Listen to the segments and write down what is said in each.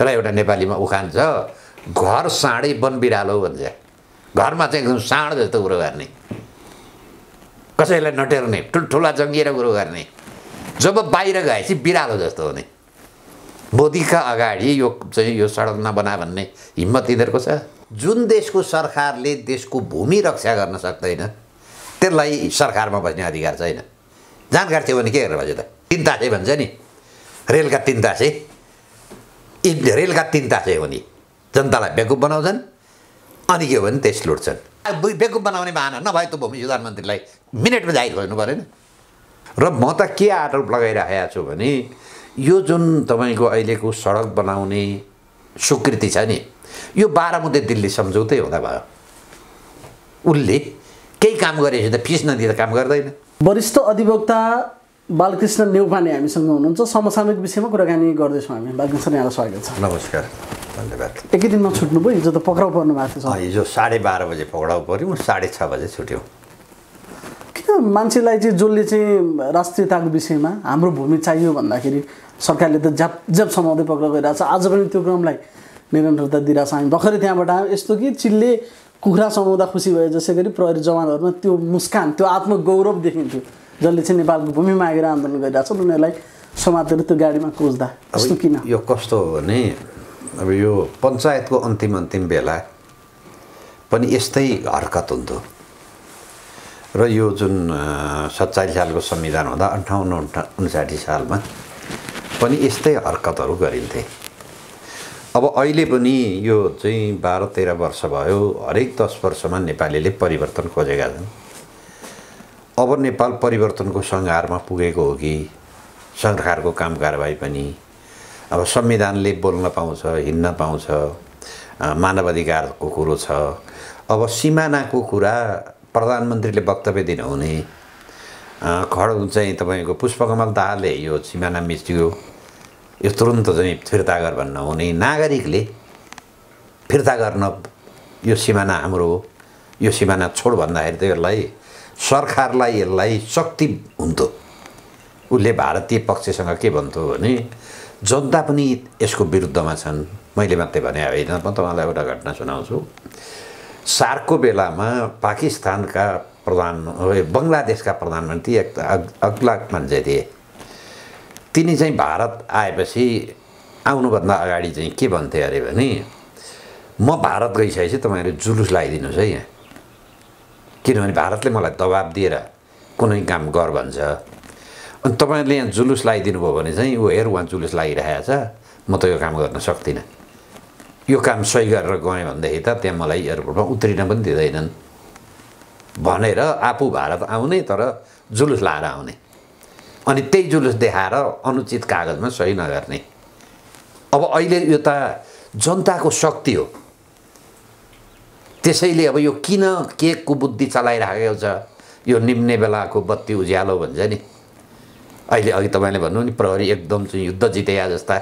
र एउटा नेपालीमा उखान छ घर साँडै वन बिरालो भन्छ घरमा चाहिँ एकदम साँड जस्तो कुरो गर्ने कसैलाई नटेर्ने ठुल्ठुला जङ्गिएर कुरो गर्ने जब बाहिर गएपछि बिरालो जस्तो हुने मोदीका अगाडि यो चाहिँ यो सडक नबना भन्ने हिम्मत यिनीहरूको छ जुन देशको सरकारले देशको भूमि रक्षा गर्न सक्दैन त्यसलाई सरकारमा बस्ने अधिकार छैन जानकार थियो भने के गरेर भन्छ त तिन तासे भन्छ नि रेलका तिन तासे यी रेलका तिनता चाहिँ हो नि जनतालाई बेकुप बनाउँछन् अनि के हो भने त्यस लुट्छन् बेकुप बनाउने बाहना नभए त भूमि मन्त्रीलाई मिनटमा जाहिर खोज्नु परेन र म त के आरोप लगाइरहेको छु भने यो जुन तपाईँको अहिलेको सडक बनाउने स्वीकृति छ नि यो बाह्रमुदे दिल्ली सम्झौतै हुँदा भयो उसले केही काम गरेपछि त फिस नदिएर काम गर्दैन वरिष्ठ अधिवक्ता बालकृष्ण नेउपाने हामीसँग हुनुहुन्छ समसामयिक विषयमा कुराकानी गर्दैछौँ हामी बालकृष्ण यहाँलाई स्वागत छ नमस्कार धन्यवाद एकै दिनमा छुट्नुभयो हिजो त पक्राउ पर्नु भएको थियो हिजो साढे बाह्र बजे पक्राउ म साढे छ बजे छुट्यौँ किन मान्छेलाई चाहिँ जसले चाहिँ राष्ट्रियताको विषयमा हाम्रो भूमि चाहियो भन्दाखेरि सरकारले त ज्याप ज्याप समाउँदै पक्राउ गरिरहेछ आज पनि त्यो क्रमलाई निरन्तरता दिइरहेछ हामी भर्खरै त्यहाँबाट यस्तो कि चिल्ले कुखुरा समाउँदा खुसी भयो जसै गरी प्रहरी जवानहरूमा त्यो मुस्कान त्यो आत्मगौरव देखिन्थ्यो जसले चाहिँ नेपालको भूमि मागेर आन्दोलन गरिरहेको छ उनीहरूलाई समातेर त्यो गाडीमा खोज्दा किन यो कस्तो हो भने अब यो पञ्चायतको अन्तिम अन्तिम बेला पनि यस्तै हरकत हुन्थ्यो र यो जुन सत्तालिस सालको संविधान हुँदा अन्ठाउन्न उन्ठा उन्साठी सालमा पनि यस्तै हरकतहरू गरिन्थे अब अहिले पनि यो चाहिँ बाह्र तेह्र वर्ष भयो हरेक दस वर्षमा नेपालीले परिवर्तन खोजेका छन् अब नेपाल परिवर्तनको सङ्घारमा पुगेको हो कि सरकारको काम कारवाही पनि अब संविधानले बोल्न पाउँछ हिँड्न पाउँछ मानवाधिकारको कुरो छ अब सिमानाको कुरा प्रधानमन्त्रीले वक्तव्य दिनुहुने खड चाहिँ तपाईँको पुष्पकमल दाहालले यो सिमाना मिच्यो यो तुरन्त चाहिँ फिर्ता गर भन्न हुने नागरिकले फिर्ता गर्न यो सिमाना हाम्रो यो सिमाना छोड भन्दाखेरि त यसलाई सरकारलाई यसलाई शक्ति हुन्थ्यो उसले भारतीय पक्षसँग के भन्थ्यो भने जनता पनि यसको विरुद्धमा छन् मैले मात्रै भने होइन म तपाईँलाई एउटा घटना सुनाउँछु सार्कको बेलामा पाकिस्तानका प्रधान बङ्गलादेशका प्रधानमन्त्री एक अग्ला अग्लाक मान्छे थिए तिनी चाहिँ भारत आएपछि आउनुभन्दा अगाडि चाहिँ के भन्थे अरे भने म भारत गइसकेपछि तपाईँहरू जुलुस लगाइदिनुहोस् है यहाँ किनभने भारतले मलाई दबाब दिएर कुनै काम गर भन्छ अनि तपाईँले यहाँ जुलुस लगाइदिनु भयो भने चाहिँ ऊ हेर उहाँ जुलुस लागिरहेको छ म त यो काम गर्न सक्दिनँ यो काम सही गरेर गएँ भनेदेखि त त्यहाँ मलाई एयरपोर्टमा उत्रिन पनि दिँदैनन् भनेर आफू भारत आउने तर जुलुस लाएर आउने अनि त्यही जुलुस देखाएर अनुचित कागजमा सही नगर्ने अब अहिले यो त जनताको शक्ति हो त्यसैले अब यो किन के को बुद्धि चलाइराखेको छ यो निम्ने बेलाको बत्ती उज्यालो भन्छ नि अहिले अघि तपाईँले भन्नु नि प्रहरी एकदम चाहिँ युद्ध जितेया जस्ता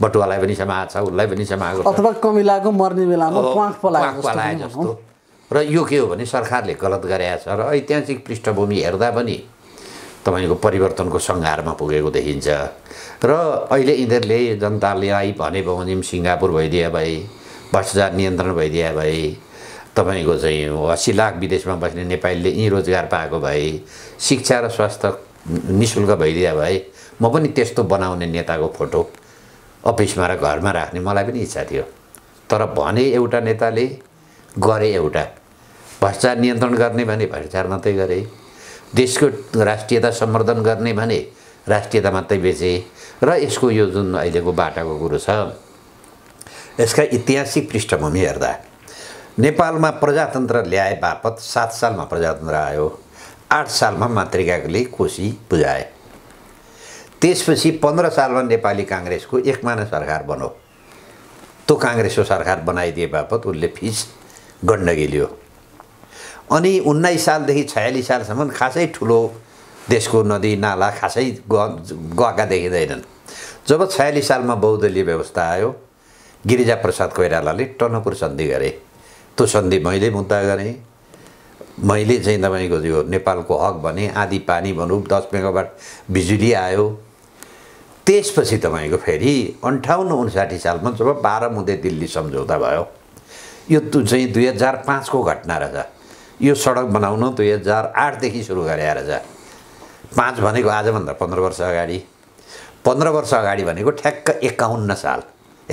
बटुवालाई पनि समाएको छ उसलाई पनि समाएको अथवा कमिलाको मर्ने बेलामा र यो के हो भने सरकारले गलत गरेका छ र ऐतिहासिक पृष्ठभूमि हेर्दा पनि तपाईँको परिवर्तनको सङ्घारमा पुगेको देखिन्छ र अहिले यिनीहरूले जनताले आई भने सिङ्गापुर भइदिया भए भ्रष्टाचार नियन्त्रण भइदिया भए तपाईँको चाहिँ अस्सी लाख विदेशमा बस्ने नेपालीले यहीँ रोजगार पाएको भए शिक्षा र स्वास्थ्य नि शुल्क भइदिया भए म पनि त्यस्तो बनाउने नेताको फोटो अफिसमा र घरमा राख्ने मलाई पनि इच्छा थियो तर भने एउटा नेताले गरे एउटा भ्रष्टाचार नियन्त्रण गर्ने भने भ्रष्टाचार मात्रै गरे देशको राष्ट्रियता सम्वर्धन गर्ने भने राष्ट्रियता मात्रै बेचे र यसको यो जुन अहिलेको बाटाको कुरो छ यसका ऐतिहासिक पृष्ठभूमि हेर्दा नेपालमा प्रजातन्त्र ल्याए बापत सात सालमा प्रजातन्त्र आयो आठ सालमा मातृकाले कोशी बुझाए त्यसपछि पन्ध्र सालमा नेपाली काङ्ग्रेसको एकमान सरकार बनो त्यो काङ्ग्रेसको सरकार बनाइदिए बापत उसले फिस गण्डकी लियो अनि उन्नाइस सालदेखि छयालिस सालसम्म खासै ठुलो देशको नदी नाला खासै गएका देखिँदैनन् जब छयालिस सालमा बहुदलीय व्यवस्था आयो गिरिजा प्रसाद कोइरालाले टनपुर सन्धि गरे त्यो सन्धि मैले मुद्दा गरेँ मैले चाहिँ तपाईँको यो नेपालको हक भने आधी पानी भनौँ दस मेगावाट बिजुली आयो त्यसपछि तपाईँको फेरि अन्ठाउन्न उन्साठी सालमा जब बाह्र मुद्दे दिल्ली सम्झौता भयो यो चाहिँ दुई हजार पाँचको घटना रहेछ यो सडक बनाउन दुई हजार आठदेखि सुरु गरे रहेछ पाँच भनेको आजभन्दा पन्ध्र वर्ष अगाडि पन्ध्र वर्ष अगाडि भनेको ठ्याक्क एकाउन्न साल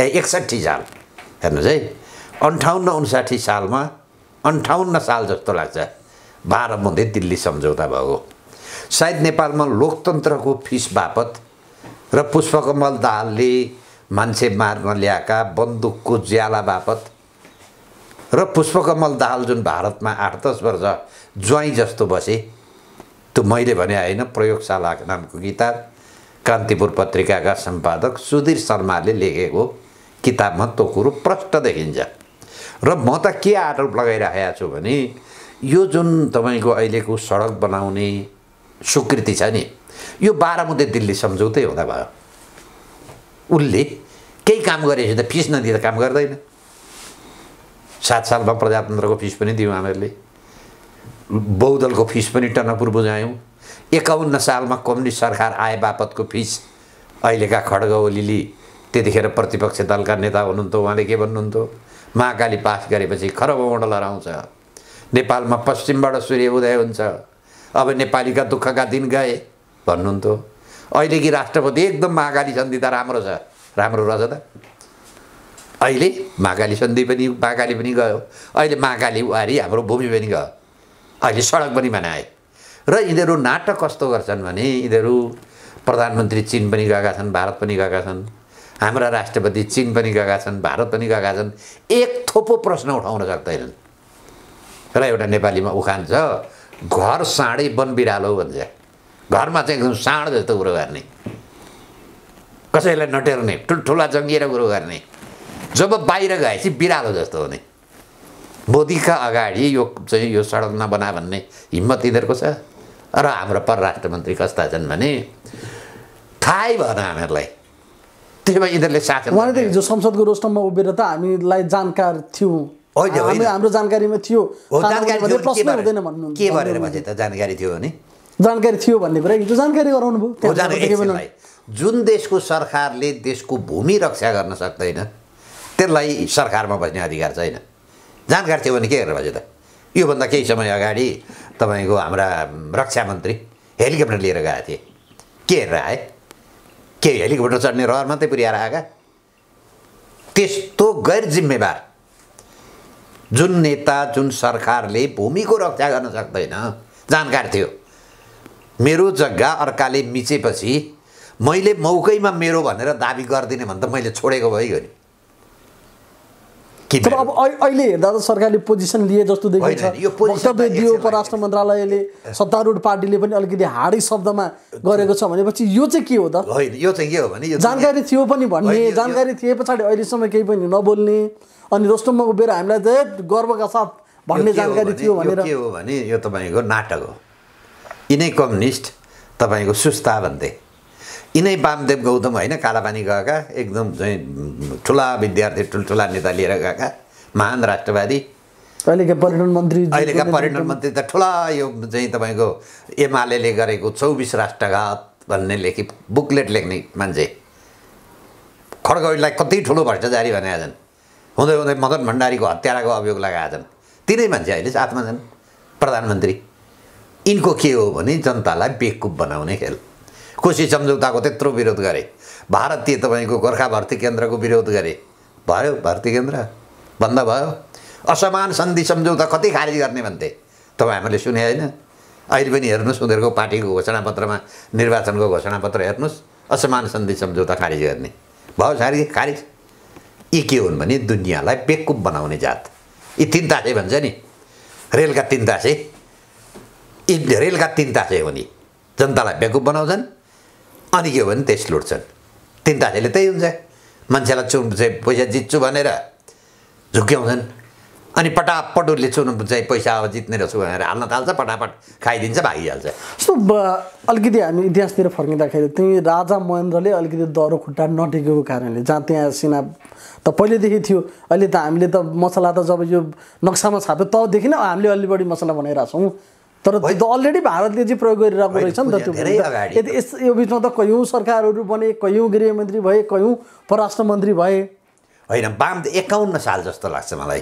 ए एकसट्ठी साल हेर्नुहोस् है अन्ठाउन्न उन्साठी सालमा अन्ठाउन्न साल जस्तो लाग्छ बाह्र मध्ये दिल्ली सम्झौता भएको सायद नेपालमा लोकतन्त्रको फिस बापत र पुष्पकमल दाहालले मान्छे मार्न ल्याएका बन्दुकको ज्याला बापत र पुष्पकमल दाहाल जुन भारतमा आठ दस वर्ष ज्वाइँ जस्तो बसे त्यो मैले भने होइन प्रयोगशाला नामको किताब कान्तिपुर पत्रिकाका सम्पादक सुधीर शर्माले लेखेको किताबमा त्यो कुरो प्रष्ट देखिन्छ र म त के आरोप लगाइरहेको छु भने यो जुन तपाईँको अहिलेको सडक बनाउने स्वीकृति छ नि यो बाह्रमुते दिल्ली सम्झौतै हुँदा भयो उसले केही काम गरेपछि त फिस नदिएर काम गर्दैन सात सालमा प्रजातन्त्रको फिस पनि दियौँ हामीहरूले बहुदलको फिस पनि टनकपुर बुझायौँ एकाउन्न सालमा कम्युनिस्ट सरकार आए बापतको फिस अहिलेका खड्ग ओलीली त्यतिखेर प्रतिपक्ष दलका नेता हुनुहुन्थ्यो उहाँले के भन्नुहुन्थ्यो महाकाली पास गरेपछि खरबौँडलर आउँछ नेपालमा पश्चिमबाट सूर्य उदय हुन्छ अब नेपालीका दुःखका दिन गए भन्नुहुन्थ्यो अहिले कि राष्ट्रपति एकदम महाकाली सन्धि त राम्रो छ राम्रो रहेछ त अहिले महाकाली सन्धि पनि महाकाली पनि गयो अहिले महाकाली वारी हाम्रो भूमि पनि गयो अहिले सडक पनि बनाए र यिनीहरू नाटक कस्तो गर्छन् भने यिनीहरू प्रधानमन्त्री चिन पनि गएका छन् भारत पनि गएका छन् हाम्रा राष्ट्रपति चिन पनि गएका छन् भारत पनि गएका छन् एक थोपो प्रश्न उठाउन सक्दैनन् र एउटा नेपालीमा उखान छ घर साँडै वन बिरालो भन्छ घरमा चाहिँ एकदम साँड जस्तो कुरो गर्ने कसैलाई नटेर्ने ठुल्ठुला जङ्गिएर कुरो गर्ने जब बाहिर गएपछि बिरालो जस्तो हुने मोदीका अगाडि यो चाहिँ यो सडक नबना भन्ने हिम्मत यिनीहरूको छ र हाम्रो परराष्ट्र मन्त्री कस्ता छन् भने थाहै भएन हामीहरूलाई त्यसमा यिनीहरूले साथ उहाँले हिजो संसदको रोस्टममा उभिएर त हामीलाई जानकार थियौँ होइन हाम्रो जानकारीमा थियो के भनेर भने त जानकारी थियो भने जानकारी थियो भन्ने कुरा हिजो जानकारी गराउनु भयो जुन देशको सरकारले देशको भूमि रक्षा गर्न सक्दैन त्यसलाई सरकारमा बस्ने अधिकार छैन जानकार थियो भने के गरेर भन्छ त योभन्दा केही समय अगाडि तपाईँको हाम्रा रक्षा मन्त्री हेलिकप्टर लिएर गएका थिए के हेरेर आए केही हेलिकप्टर चढ्ने रहर मात्रै पुर्याएर आएका त्यस्तो गैर जिम्मेवार जुन नेता जुन सरकारले भूमिको रक्षा गर्न सक्दैन जानकार थियो मेरो जग्गा अर्काले मिचेपछि मैले मौकैमा मेरो भनेर दाबी गरिदिने भने त मैले छोडेको भइगयो नि तर अब अहिले हेर्दा त सरकारले पोजिसन लिए जस्तो देखिन्छ वक्तव्य दियो उपराष्ट्र मन्त्रालयले सत्तारूढ पार्टीले पनि अलिकति हाडी शब्दमा गरेको छ भनेपछि यो चाहिँ के हो त होइन यो चाहिँ के हो भने जानकारी थियो पनि भन्ने जानकारी थिए पछाडि अहिलेसम्म केही पनि नबोल्ने अनि रोस्टोमको बेर हामीलाई त गर्वका साथ भन्ने जानकारी थियो भनेर के हो भने यो तपाईँको नाटक हो यिनै कम्युनिस्ट तपाईँको सुस्ता भन्दै यिनै वामदेव गौतम होइन कालापानी गएका एकदम चाहिँ ठुला विद्यार्थी ठुल्ठुला नेता लिएर गएका महान राष्ट्रवादी अहिलेका पर्यटन मन्त्री अहिलेका पर्यटन मन्त्री त ठुला यो चाहिँ तपाईँको एमाले गरेको चौबिस राष्ट्रघात भन्ने लेखि बुकलेट लेख्ने मान्छे खड्गौलीलाई कति ठुलो भ्रष्टाचारी भनेका छन् हुँदै हुँदै मदन भण्डारीको हत्याराको अभियोग लगाएका छन् तिनै मान्छे अहिले आत्मा छन् प्रधानमन्त्री यिनको के हो भने जनतालाई बेकुप बनाउने खेल कोशी सम्झौताको त्यत्रो विरोध गरे भारतीय तपाईँको गोर्खा भर्ती केन्द्रको विरोध गरे भयो भर्ती केन्द्र बन्द भयो असमान सन्धि सम्झौता कति खारेज गर्ने भन्थे तपाईँ हामीले सुने होइन अहिले पनि हेर्नुहोस् उनीहरूको पार्टीको घोषणापत्रमा निर्वाचनको घोषणापत्र हेर्नुहोस् असमान सन्धि सम्झौता खारेज गर्ने भयो खारिज खारेज यी के हुन् भने दुनियाँलाई बेकुप बनाउने जात यी तिन तासे भन्छ नि रेलका तिन तासे यी रेलका तिन तासे हो नि जनतालाई बेकुप बनाउँछन् अनि के हो भने त्यस लुट्छन् तिन तिनताहरूले त्यही हुन्छ मान्छेलाई चुन चाहिँ पैसा जित्छु भनेर झुक्क्याउँछन् अनि पटापट उसले चुन चाहिँ पैसा अब जित्ने रहेछु भनेर हाल्न थाल्छ पटापट खाइदिन्छ भागिहाल्छ यस्तो अलिकति हामी इतिहासतिर फर्किँदाखेरि त्यहीँ राजा महेन्द्रले अलिकति दरो खुट्टा नटेकेको कारणले जहाँ त्यहाँ सेना त पहिलेदेखि थियो अहिले त हामीले त मसला त जब यो नक्सामा छाप्यो तबदेखि नै हामीले अलि बढी मसला बनाइरहेको छौँ तर त अलरेडी भारतले चाहिँ प्रयोग गरिरहेको रहेछ नि त त्यो यस यो बिचमा त कयौँ सरकारहरू बने कयौँ गृहमन्त्री भए कयौँ परराष्ट्र मन्त्री भए होइन वामदेव एकाउन्न साल जस्तो लाग्छ मलाई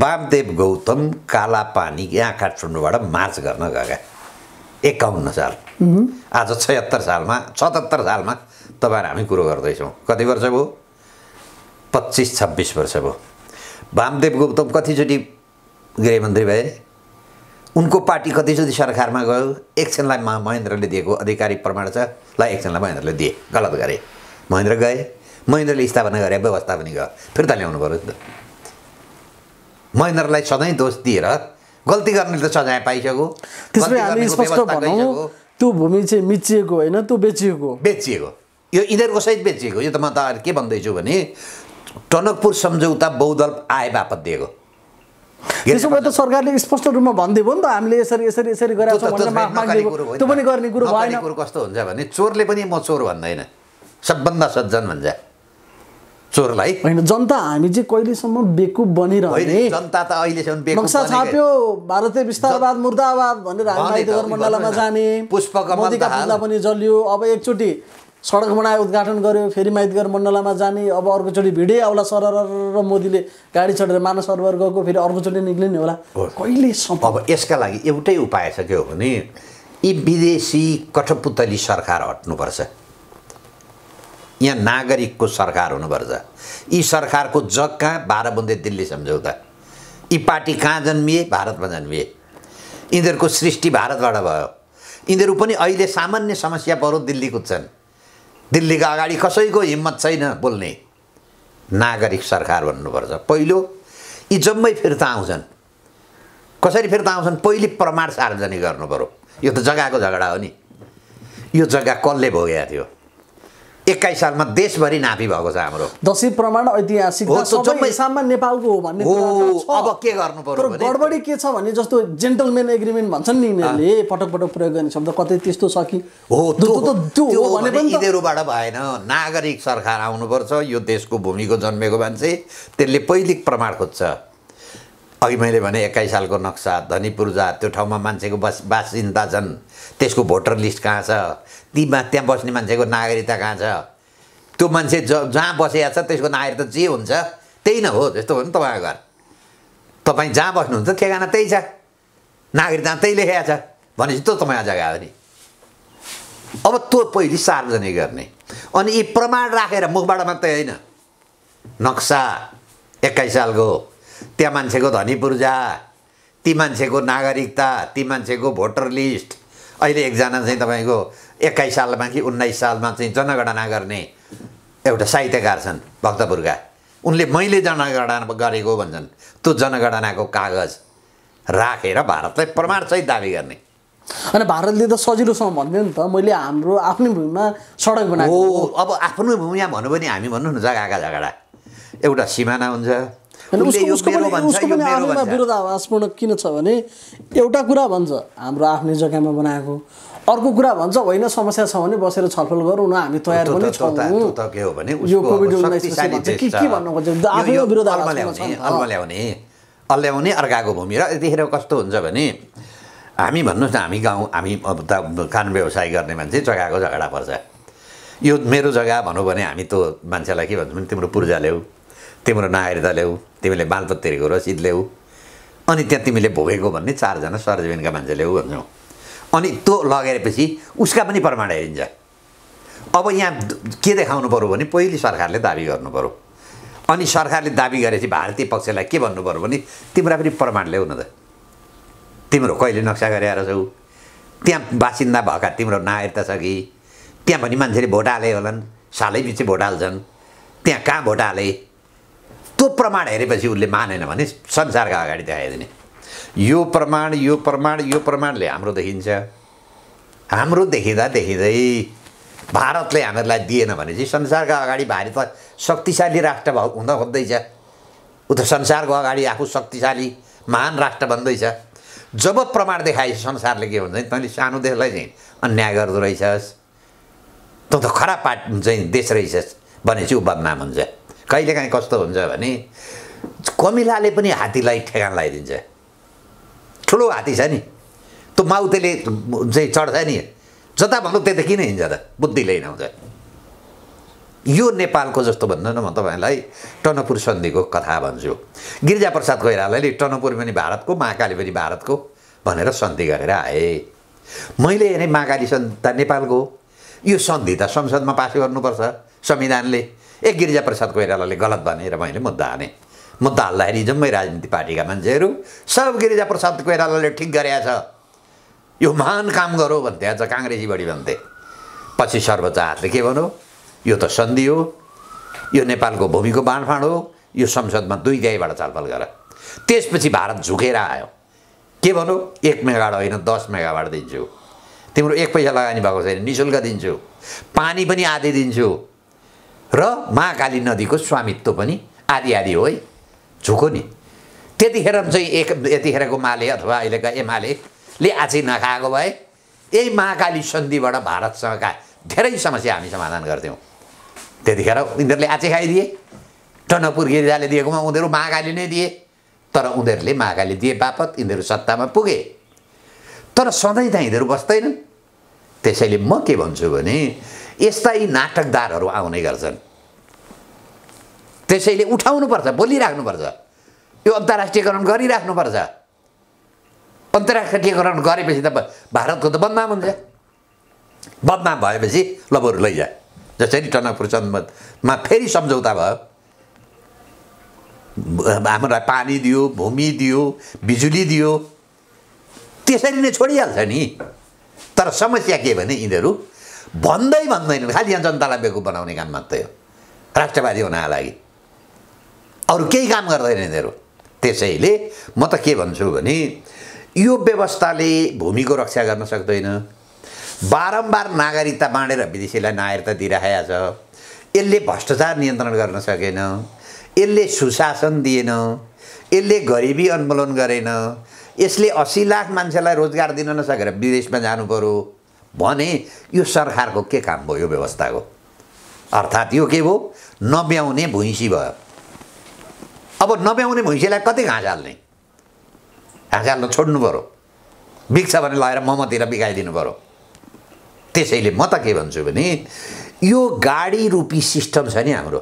बामदेव गौतम कालापानी यहाँ काठमाडौँबाट मार्च गर्न गएका एकाउन्न साल आज छयत्तर सालमा सतहत्तर सालमा तपाईँहरू हामी कुरो गर्दैछौँ कति वर्ष भयो पच्चिस छब्बिस वर्ष भयो वामदेव गौतम कतिचोटि गृहमन्त्री भए उनको पार्टी कतिचोटि सरकारमा गयो एकछिनलाई महेन्द्रले दिएको आधिकारिक प्रमाण छ ल एकछिनलाई महेन्द्रले दिए गलत गरे महेन्द्र गए महेन्द्रले स्थापना गरे व्यवस्था पनि गयो फिर्ता ल्याउनु पऱ्यो नि त महेन्द्रलाई सधैँ दोष दिएर गल्ती गर्नेले त सजाय पाइसक्यो त्यो भूमि चाहिँ मिचिएको होइन त्यो बेचिएको बेचिएको यो यिनीहरूको सहित बेचिएको यो त म त के भन्दैछु भने टनकपुर सम्झौता बहुदल आए बापत दिएको त्यसो भए त सरकारले स्पष्ट रूपमा भनिदियो नि त हामीले यसरी यसरी यसरी गरेर त्यो पनि गर्ने कुरो भएन कुरो कस्तो हुन्छ भने चोरले पनि म चोर भन्दैन सबभन्दा सज्जन भन्छ चोरलाई होइन जनता हामी चाहिँ कहिलेसम्म बेकुब बनिरहने जनता त अहिलेसम्म नक्सा छाप्यो भारतीय विस्तारवाद मुर्दावाद भनेर हामी मण्डलामा जाने पुष्पकमल पनि जल्यो अब एकचोटि सडक बनायो उद्घाटन गर्यो फेरि माइतगर मण्डलामा जाने अब अर्कोचोटि भिडै आउला सरर र मोदीले गाडी चढेर मानव सरोवर गएको फेरि अर्कोचोटि निक्लिने होला कहिले अब यसका लागि एउटै उपाय छ के हो भने यी विदेशी कठपुतली सरकार हट्नुपर्छ यहाँ नागरिकको सरकार हुनुपर्छ यी सरकारको जग कहाँ बाह्र बुन्दे दिल्ली सम्झौता यी पार्टी कहाँ जन्मिए भारतमा जन्मिए यिनीहरूको सृष्टि भारतबाट भयो यिनीहरू पनि अहिले सामान्य समस्या बरु दिल्ली कुद्छन् दिल्लीको अगाडि कसैको हिम्मत छैन बोल्ने नागरिक सरकार भन्नुपर्छ पहिलो यी जम्मै फिर्ता आउँछन् कसरी फिर्ता आउँछन् पहिले प्रमाण सार्वजनिक गर्नु पऱ्यो यो त जग्गाको झगडा हो नि यो जग्गा कसले भोगेको थियो एक्काइस सालमा देशभरि नापी भएको छ हाम्रो दसैँ प्रमाण ऐतिहासिक नेपालको हो भन्ने अब के गर्नु पर्यो गडबडी के छ भने जस्तो जेन्टलमेन एग्रिमेन्ट भन्छन् नि यिनीहरूले पटक पटक प्रयोग गर्ने शब्द कतै त्यस्तो छ कि हो त्यो यिनीहरूबाट भएन नागरिक सरकार आउनुपर्छ यो देशको भूमिको जन्मेको मान्छे त्यसले पहिलिक प्रमाण खोज्छ अघि मैले भने एक्काइस सालको नक्सा धनी पूर्जा त्यो ठाउँमा मान्छेको बस बासिन्दा छन् त्यसको भोटर लिस्ट कहाँ छ तीमा त्यहाँ बस्ने मान्छेको नागरिकता कहाँ छ त्यो मान्छे ज जहाँ बसेको छ त्यसको नागरिकता जे हुन्छ त्यही न हो जस्तो हो नि तपाईँको घर तपाईँ जहाँ बस्नुहुन्छ ठेगाना त्यही छ नागरिकता त्यही लेखेको छ भनेपछि त तपाईँको जग्गा हो नि अब त्यो पहिले सार्वजनिक गर्ने अनि यी प्रमाण राखेर मुखबाट मात्रै होइन नक्सा एक्काइस सालको त्यहाँ मान्छेको धनी पूर्जा ती मान्छेको नागरिकता ती मान्छेको भोटर लिस्ट अहिले एकजना चाहिँ तपाईँको एक्काइस सालमा कि उन्नाइस सालमा चाहिँ जनगणना गर्ने एउटा साहित्यकार छन् भक्तपुरका उनले मैले जनगणना गरेको भन्छन् त्यो जनगणनाको कागज राखेर रा भारतलाई प्रमाणसहित दावी गर्ने अनि भारतले त सजिलोसँग भन्दैन नि त मैले हाम्रो आफ्नै भूमिमा सडक बनाएको हो अब आफ्नो भूमिमा भनौँ भने हामी भन्नु न जग्गाका झगडा एउटा सिमाना हुन्छ उसको पनि किन छ भने एउटा कुरा भन्छ हाम्रो आफ्नै जग्गामा बनाएको अर्को कुरा भन्छ होइन समस्या छ भने बसेर छलफल गरौँ न हामी तयार पनि छौँ यो कोभिड के अर्काको भूमि र यतिखेर कस्तो हुन्छ भने हामी भन्नुहोस् न हामी गाउँ हामी अब त कान व्यवसाय गर्ने मान्छे जग्गाको झगडा पर्छ यो मेरो जग्गा भनौँ भने हामी त्यो मान्छेलाई के भन्छौँ भने तिम्रो पूर्जा ल्याऊ तिम्रो नागरिकता ल्याऊ तिमीले मालपत्तेरीको रसिद ल्याऊ अनि त्यहाँ तिमीले भोगेको भन्ने चारजना सरजमिनका मान्छे ल्याऊ भन्छौ अनि त्यो लगेपछि उसका पनि प्रमाण हेरिन्छ अब यहाँ के देखाउनु पऱ्यो भने पहिले सरकारले दाबी गर्नु पऱ्यो अनि सरकारले दाबी गरेपछि भारतीय पक्षलाई के भन्नु पऱ्यो भने तिम्रा पनि प्रमाण ल्याउ न त तिम्रो कहिले नक्सा गरेर छौ त्यहाँ बासिन्दा भएका तिम्रो नागरिकता छ कि त्यहाँ पनि मान्छेले भोट हाले होलान् सालैपछि भोट हाल्छन् त्यहाँ कहाँ भोट हाले त्यो प्रमाण हेरेपछि उसले मानेन भने संसारका अगाडि देखाइदिने यो प्रमाण यो प्रमाण यो प्रमाणले हाम्रो देखिन्छ हाम्रो देखिँदा देखिँदै भारतले हामीहरूलाई दिएन भने चाहिँ संसारका अगाडि भारत शक्तिशाली राष्ट्र भ हुँदा खोज्दैछ ऊ त संसारको अगाडि आफू शक्तिशाली महान राष्ट्र भन्दैछ जब प्रमाण देखाएछ संसारले के भन्छ तैँले सानो देशलाई चाहिँ अन्याय गर्दो रहेछस् तँ त खराब पार्ट चाहिँ देश रहेछस् भने चाहिँ ऊ बदनाम हुन्छ कहिलेकाहीँ कस्तो हुन्छ भने कमिलाले पनि हात्तीलाई ठेगान लगाइदिन्छ ठुलो हात्ती छ नि त्यो माउतेले चाहिँ चढ्छ नि जता भन्नु त्यता किन हिँड्छ त बुद्धिले हिँडाउँछ यो नेपालको जस्तो भन्दैन म तपाईँलाई टनपुर सन्धिको कथा भन्छु गिरिजाप्रसाद कोइरालाले टनपुर पनि भारतको महाकाली पनि भारतको भनेर सन्धि गरेर आए मैले हेरेँ महाकाली सन्धि त नेपालको यो सन्धि त संसदमा पास गर्नुपर्छ संविधानले ए गिरिजाप्रसाद कोइरालाले गलत भनेर मैले मुद्दा हानेँ मुद्दा हाल्दाखेरि जम्मै राजनीति पार्टीका मान्छेहरू सब गिरिजाप्रसाद कोइरालाले ठिक गरेछ यो महान काम गरौँ भन्थे आज काङ्ग्रेसी बढी भन्थे पछि सर्वोच्च के भनौँ यो त सन्धि हो यो नेपालको भूमिको बाँडफाँड हो यो संसदमा दुई गाईबाट छलफल गर त्यसपछि भारत झुकेर आयो के भनौँ एक मेगाबाट होइन दस मेगाबाट दिन्छु तिम्रो एक पैसा लगानी भएको छैन नि शुल्क दिन्छु पानी पनि आधी दिन्छु र महाकाली नदीको स्वामित्व पनि आदि आदि हो है झुको नि त्यतिखेर चाहिँ एक यतिखेरको माले अथवा अहिलेका एमालेले आजै नखाएको भए यही महाकाली सन्धिबाट भारतसँगका धेरै समस्या हामी समाधान गर्थ्यौँ त्यतिखेर उनीहरूले आचै खाइदिए टनकपुर गिरिजाले दिएकोमा उनीहरू महाकाली नै दिए तर उनीहरूले महाकाली दिए बापत यिनीहरू सत्तामा पुगे तर सधैँ त यिनीहरू बस्दैनन् त्यसैले म के भन्छु भने यस्ता यी नाटकदारहरू आउने गर्छन् त्यसैले उठाउनुपर्छ बोलिराख्नुपर्छ यो अन्तर्राष्ट्रियकरण गरिराख्नुपर्छ अन्तर्राष्ट्रियकरण गरेपछि त भारतको त बदनाम हुन्छ बदनाम भएपछि ल लैजा जसरी टनकपुर चन्दमा फेरि सम्झौता भयो हामीलाई पानी दियो भूमि दियो बिजुली दियो त्यसरी नै छोडिहाल्छ नि तर समस्या के भने यिनीहरू भन्दै भन्दैन खालि यहाँ जनतालाई बेगु बनाउने काम मात्रै हो राष्ट्रवादी हुनका लागि अरू केही काम गर्दैन यिनीहरू त्यसैले म त के भन्छु भने यो व्यवस्थाले भूमिको रक्षा गर्न सक्दैन बारम्बार नागरिकता बाँडेर विदेशीलाई नागरिकता दिइराखेको छ यसले भ्रष्टाचार नियन्त्रण गर्न सकेन यसले सुशासन दिएन यसले गरिबी उन्मूलन गरेन यसले असी लाख मान्छेलाई रोजगार दिन नसकेर विदेशमा जानु पऱ्यो भने यो सरकारको के काम भयो यो व्यवस्थाको अर्थात् यो के भयो नभ्याउने भुइँसी भयो अब नभ्याउने भुइँसीलाई कति घाँस हाल्ने घाँस हाल्न छोड्नु पऱ्यो बिक्छ भने लगाएर ममतिर बिगाइदिनु पऱ्यो त्यसैले म त के भन्छु भने यो गाडी रूपी सिस्टम छ नि हाम्रो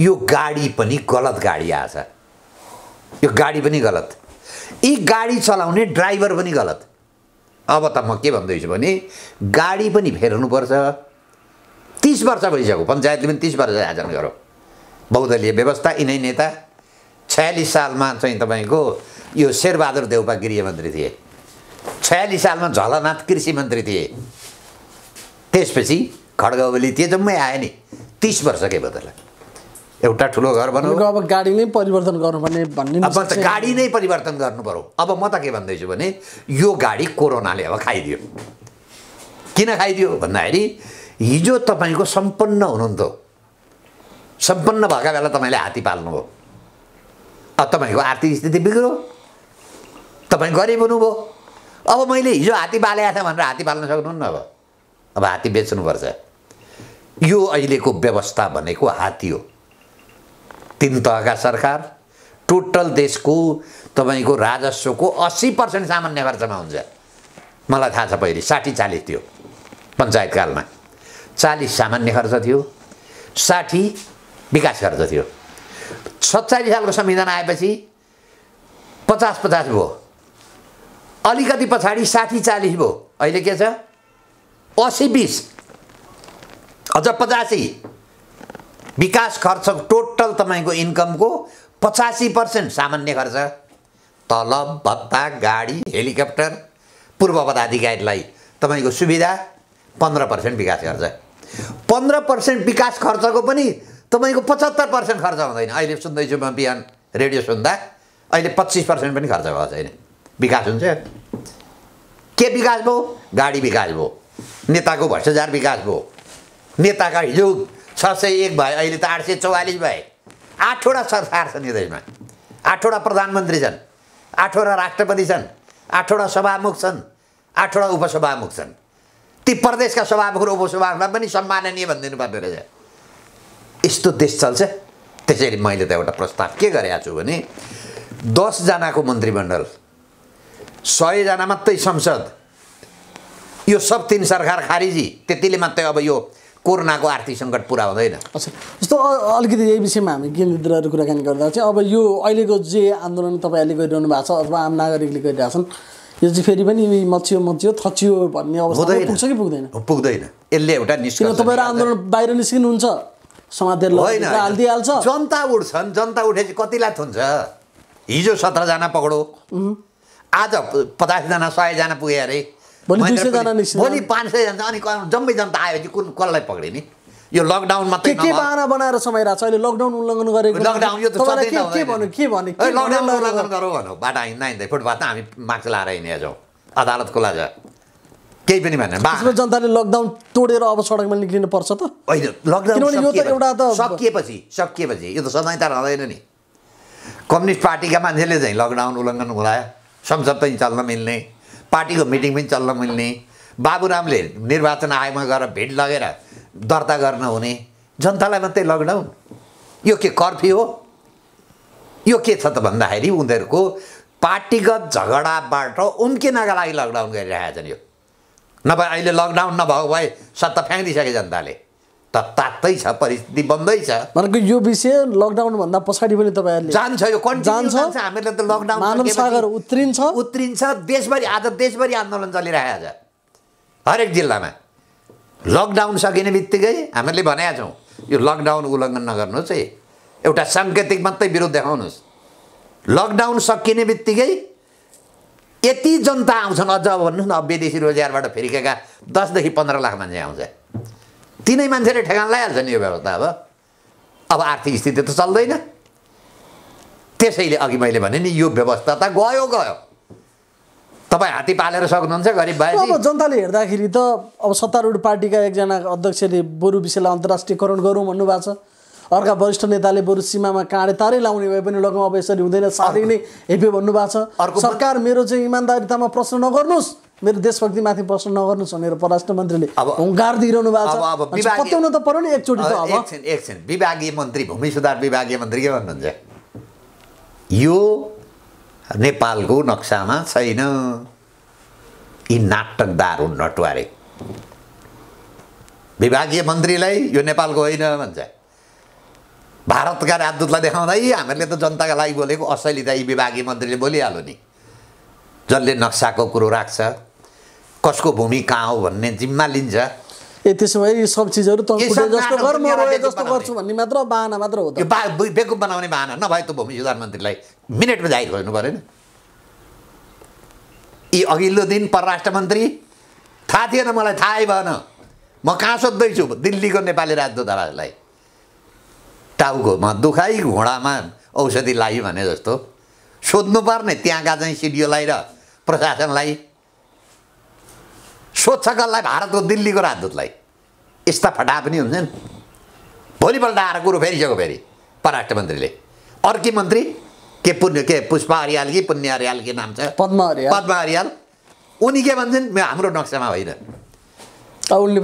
यो गाडी पनि गलत गाडी आएछ यो गाडी पनि गलत यी गाडी चलाउने ड्राइभर पनि गलत अब त म के भन्दैछु भने गाडी पनि फेर्नुपर्छ तिस वर्ष भइसक्यो पञ्चायतले पनि तिस वर्ष आयोजन गरौँ बहुदलीय व्यवस्था यिनै नेता छयालिस सालमा चाहिँ तपाईँको यो शेरबहादुर देउपा गृहमन्त्री थिए छयालिस सालमा झलनाथ कृषि मन्त्री थिए त्यसपछि खड्गावली त्यो जम्मै आयो नि तिस वर्षकै बदला एउटा ठुलो घर भनौँ अब गाडी नै परिवर्तन गर्नुपर्ने भन्ने अब त गाडी नै परिवर्तन गर्नु पऱ्यो अब म त के भन्दैछु भने यो गाडी कोरोनाले अब खाइदियो किन खाइदियो भन्दाखेरि हिजो तपाईँको सम्पन्न हुनुहुन्थ्यो सम्पन्न भएका बेला तपाईँले हात्ती पाल्नुभयो अब तपाईँको आर्थिक स्थिति बिग्रो तपाईँ गरिब हुनुभयो अब मैले हिजो हात्ती पालेको थिएँ भनेर हात्ती पाल्न सक्नुहुन्न अब अब हात्ती बेच्नुपर्छ यो अहिलेको व्यवस्था भनेको हात्ती हो तिन तहका सरकार टोटल देशको तपाईँको राजस्वको अस्सी पर्सेन्ट सामान्य खर्चमा हुन्छ मलाई थाहा छ पहिले साठी चालिस थियो पञ्चायतकालमा चालिस सामान्य खर्च थियो साठी विकास खर्च थियो सत्तालिस सालको संविधान आएपछि पचास पचास भयो अलिकति पछाडि साठी चालिस भयो अहिले के छ असी बिस अझ पचासी विकास खर्चको टोटल तपाईँको इन्कमको पचासी पर्सेन्ट सामान्य खर्च तलब भत्ता गाडी हेलिकप्टर पूर्व पदाधिकारीलाई तपाईँको सुविधा पन्ध्र पर्सेन्ट विकास खर्च पन्ध्र पर्सेन्ट विकास खर्चको पनि तपाईँको पचहत्तर पर्सेन्ट खर्च हुँदैन अहिले सुन्दैछु म बिहान रेडियो सुन्दा अहिले पच्चिस पर्सेन्ट पनि खर्च भएको छैन विकास हुन्छ के विकास भयो गाडी विकास भयो नेताको भ्रष्टाचार विकास भयो नेताका हिजो छ सय एक भए अहिले त आठ सय चौवालिस भए आठवटा सरकार छन् यो देशमा आठवटा प्रधानमन्त्री छन् आठवटा राष्ट्रपति छन् आठवटा सभामुख छन् आठवटा उपसभामुख छन् ती प्रदेशका सभामुख र उपसभामुखलाई पनि सम्माननीय भनिदिनु पर्दो रहेछ यस्तो देश चल्छ त्यसरी मैले त एउटा प्रस्ताव के गरेका छु भने दसजनाको मन्त्रीमण्डल सयजना मात्रै संसद यो सब तिन सरकार खारिजी त्यतिले मात्रै अब यो कोरोनाको आर्थिक सङ्कट पुरा हुँदैन जस्तो अलिकति यही विषयमा हामी रहेर कुराकानी गर्दा चाहिँ अब यो अहिलेको जे आन्दोलन तपाईँहरूले गरिरहनु भएको छ अथवा आम नागरिकले गरिरहेछन् यो चाहिँ फेरि पनि मचियो मचियो थचियो भन्ने अवस्था पुग्छ कि पुग्दैन पुग्दैन यसले एउटा तपाईँहरू आन्दोलन बाहिर निस्किनुहुन्छ समातेर हालिदिइहाल्छ जनता उठ्छन् जनता उठेपछि कतिलाई थुन्छ हिजो सत्रजना पक्रो आज पचासजना सयजना पुगे अरे भोलि भोलि पाँच सय जान्छ अनि जम्मै जनता आयो भने कुन कसलाई पक्रिने यो लकडाउन मात्रै के बाहना बनाएर समय छ अहिले लकडाउन उल्लङ्घन गरेको लकडाउन यो त के भन्नु के भन्ने लकडाउन उल्लङ्घन गरौँ भनौँ बाटा हिँड्दा हिँड्दै फुटपाथ त हामी माग लाएर हिँडेका छौँ अदालत खुला छ केही पनि भएन जनताले लकडाउन तोडेर अब सडकमा निक्लिनु पर्छ त होइन लकडाउन यो त एउटा त सकिएपछि सकिएपछि यो त सधैँ त रहँदैन नि कम्युनिस्ट पार्टीका मान्छेले चाहिँ लकडाउन उल्लङ्घन हुँदा संसद पनि चल्न मिल्ने पार्टीको मिटिङ पनि चल्न मिल्ने बाबुरामले निर्वाचन आयोगमा गएर भेट लगेर दर्ता गर्न हुने जनतालाई मात्रै लकडाउन यो के कर्फ्यू हो यो के छ त भन्दाखेरि उनीहरूको पार्टीगत झगडाबाट उम्किनका लागि लकडाउन गरिरहेका छन् यो नभए अहिले लकडाउन नभएको भए सत्ता फ्याँकिदिइसके जनताले तात्तै छ परिस्थिति बन्दै छ भनेको यो विषय लकडाउन भन्दा पछाडि पनि तपाईँहरूले जान्छ यो जान्छ हामीले त लकडाउन उत्रिन्छ उत्रिन्छ देशभरि आज देशभरि आन्दोलन चलिरहेको छ हरेक जिल्लामा लकडाउन सकिने बित्तिकै हामीले भनेका छौँ यो लकडाउन उल्लङ्घन नगर्नुहोस् है एउटा साङ्केतिक मात्रै विरोध देखाउनुहोस् लकडाउन सकिने बित्तिकै यति जनता आउँछन् अझ भन्नुहोस् न अब विदेशी रोजगारबाट फिर्केका दसदेखि पन्ध्र लाख मान्छे आउँछ तिनै मान्छेले ठेगान लगाइहाल्छ नि यो व्यवस्था अब अब आर्थिक स्थिति त चल्दैन त्यसैले अघि मैले भने नि यो व्यवस्था त गयो गयो तपाईँ हात्ती पालेर सक्नुहुन्छ गरिब भाइ अब जनताले हेर्दाखेरि त अब सत्तारूढ पार्टीका एकजना अध्यक्षले बरु विषयलाई अन्तर्राष्ट्रियकरण गरौँ भन्नुभएको छ अर्का वरिष्ठ नेताले बरु सीमामा काँडे तारै लाउने भए पनि लगाउँ अब यसरी हुँदैन साथी नै हेप्यो भन्नुभएको छ सरकार मेरो चाहिँ इमान्दारितामा प्रश्न नगर्नुहोस् मेरो देशभक्तिमाथि प्रश्न नगर्नुहोस् भनेर परराष्ट्र मन्त्रीले हुङ्कार दिइरहनु भएको छ पत्याउनु त पर्यो नि एकचोटि अब एकछिन एकछिन विभागीय मन्त्री भूमि सुधार विभागीय मन्त्री के भन्नुहुन्छ यो नेपालको नक्सामा छैन यी नाटकदार हुन् नटुवारे विभागीय मन्त्रीलाई यो नेपालको होइन भन्छ भारतका राजदूतलाई देखाउँदै हामीहरूले त जनताका लागि बोलेको अशैली त यी विभागीय मन्त्रीले बोलिहाल्यो नि जसले नक्साको कुरो राख्छ कसको भूमि कहाँ हो भन्ने जिम्मा लिन्छ ए त्यसो भए यी सब चिजहरू त जस्तो जस्तो गर्छु भन्ने मात्र बाहना मात्र हो त बनाउने बाहना नभए त भूमि सुधार मन्त्रीलाई मिनेटमा जाहिर गर्नु परेन यी अघिल्लो दिन परराष्ट्र मन्त्री थाहा थिएन मलाई थाहै भएन म कहाँ सोद्धैछु दिल्लीको नेपाली राजदूतावासलाई टाउकोमा दुखाइ घोडामा औषधि लाग्यो भने जस्तो सोध्नुपर्ने त्यहाँका चाहिँ सिडिओलाई र प्रशासनलाई सोध्छ कसलाई भारतको दिल्लीको राजदूतलाई यस्ता फटा पनि हुन्छन् भोलिपल्ट आएर कुरो फेरिसक्यो फेरि परराष्ट्र मन्त्रीले अर्की मन्त्री के पुण्य के पुष्पा हरियाल कि पुण्य हरियाल के नाम छ पद्मा हरियाल पद्मा हरियाल उनी के भन्छन् हाम्रो नक्सामा होइन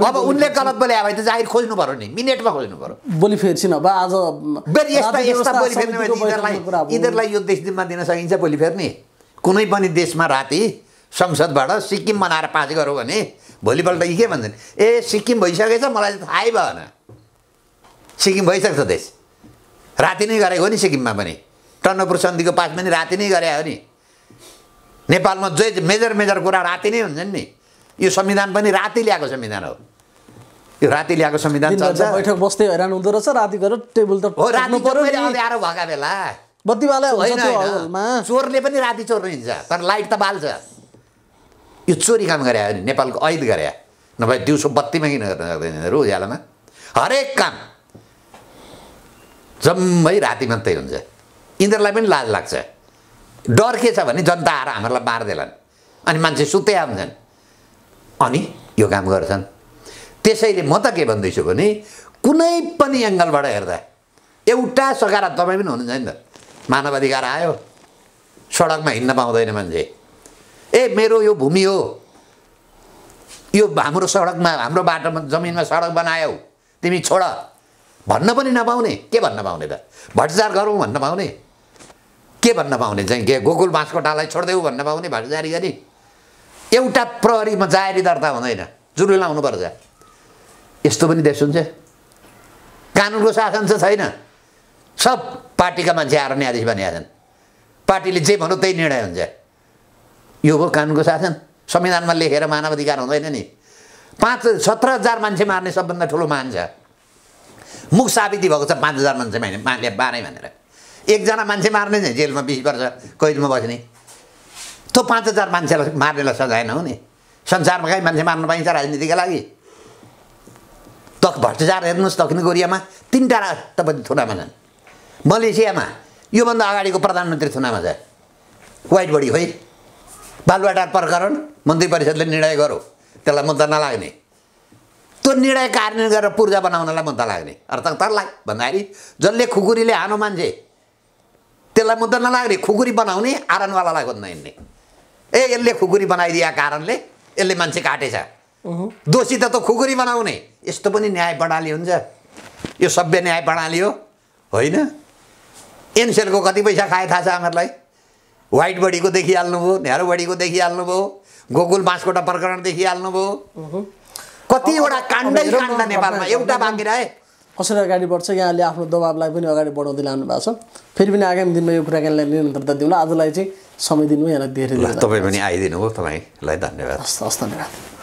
अब उनले गलत बोले भए त जाहिर खोज्नु पऱ्यो नि मिनेटमा खोज्नु पऱ्यो बोली फेर्छ नभए आज यस्ता यस्ता बोली फेर्ने यिनीहरूलाई यिनीहरूलाई यो देश दिनमा दिन सकिन्छ बोली फेर्ने कुनै पनि देशमा राति संसदबाट सिक्किम बनाएर पास गरौँ भने भोलिपल्ट यी के भन्छन् ए सिक्किम भइसकेछ मलाई थाहै भएन सिक्किम भइसक्छ देश राति नै गरेको हो नि सिक्किममा पनि टन्नपुर सन्धिको पास पनि राति नै गरे हो नि नेपालमा जे मेजर मेजर कुरा राति नै हुन्छन् नि यो संविधान पनि राति ल्याएको संविधान हो यो राति ल्याएको संविधान चल्छ बैठक बस्दै हैरान हुँदो रहेछ राति गएर टेबल त हो राति आएर भएका बेला बत्तीवाला चोरले पनि राति चोर्नु हिँड्छ तर लाइट त बाल्छ यो चोरी काम गरे हो नेपालको ऐद गरे नभए दिउँसो बत्तीमा किन गर्न सक्दैन यिनीहरू उज्यालोमा हरेक काम जम्मै राति मात्रै हुन्छ यिनीहरूलाई पनि लाज लाग्छ डर के छ भने जनता आएर हामीहरूलाई मार्दैनन् अनि मान्छे सुत्तै आउँछन् अनि यो काम गर्छन् त्यसैले म त के भन्दैछु भने कुनै पनि एङ्गलबाट हेर्दा एउटा सकारात्मक पनि हुनुहुन्छ नि त मानव अधिकार आयो सडकमा हिँड्न पाउँदैन मान्छे ए मेरो यो भूमि हो यो हाम्रो सडकमा हाम्रो बाटोमा जमिनमा सडक बनायौ तिमी छोड भन्न पनि नपाउने के भन्न पाउने त भट्टजार गरौँ भन्न पाउने के भन्न पाउने चाहिँ के गोकुल टालाई छोडिदेऊ भन्न पाउने भट्टजारी गरी एउटा प्रहरीमा जाहरी दर्ता हुँदैन जुरुली लाउनुपर्छ यस्तो पनि देश हुन्छ कानुनको शासन चाहिँ छैन सब पार्टीका मान्छे आएर न्यायाधीश बनिया पार्टीले जे भनौँ त्यही निर्णय हुन्छ यो भयो कानुनको शासन संविधानमा लेखेर मानव अधिकार हुँदैन नि पाँच सत्र हजार मान्छे मार्ने सबभन्दा ठुलो मान छ मुख साबिती भएको छ पाँच हजार मान्छे मार्ने मार्ने बाह्रै भनेर एकजना मान्छे मार्ने नै जेलमा बिस वर्ष कैदमा बस्ने त्यो पाँच हजार मान्छेलाई मार्नेलाई सजाय नहुने संसारमा कहीँ मान्छे मार्नु पाइन्छ राजनीतिका लागि त भ्रष्टाचार हेर्नुहोस् दक्षिण कोरियामा तिनवटा राष्ट्रपति थुनामा छन् मलेसियामा योभन्दा अगाडिको प्रधानमन्त्री थुनामा छ वाइट बडी खोइ बालुवाटार प्रकरण मन्त्री परिषदले निर्णय गरौँ त्यसलाई मुद्दा नलाग्ने त्यो निर्णय कार्यान्वयन गरेर पूर्जा बनाउनलाई मुद्दा लाग्ने अर्थात् तर्ला भन्दाखेरि जसले खुकुरीले हानो मान्छे त्यसलाई मुद्दा नलाग्ने खुकुरी बनाउने आरनवालालाई खोज्न हिँड्ने ए यसले खुकुरी बनाइदिया कारणले यसले मान्छे काटेछ दोषी त त खुकुरी बनाउने यस्तो पनि न्याय प्रणाली हुन्छ यो सभ्य न्याय प्रणाली हो होइन एनसेलको कति पैसा खाए थाहा छ हामीहरूलाई वाइट बडीको देखिहाल्नुभयो न्यारो बडीको देखिहाल्नुभयो गोकुल बाँसकोटा प्रकरण देखिहाल्नुभयो कतिवटा काण्डै काण्ड नेपालमा एउटा बाँकी रहे कसरी अगाडि बढ्छ यहाँले आफ्नो दबाबलाई पनि अगाडि बढाउँदै लानु भएको छ फेरि पनि आगामी दिनमा यो कुराकानीलाई निरन्तरता दिउँला आजलाई चाहिँ समय दिनु यहाँलाई धेरै तपाईँ पनि आइदिनु हो तपाईँलाई धन्यवाद हस् हस् धन्यवाद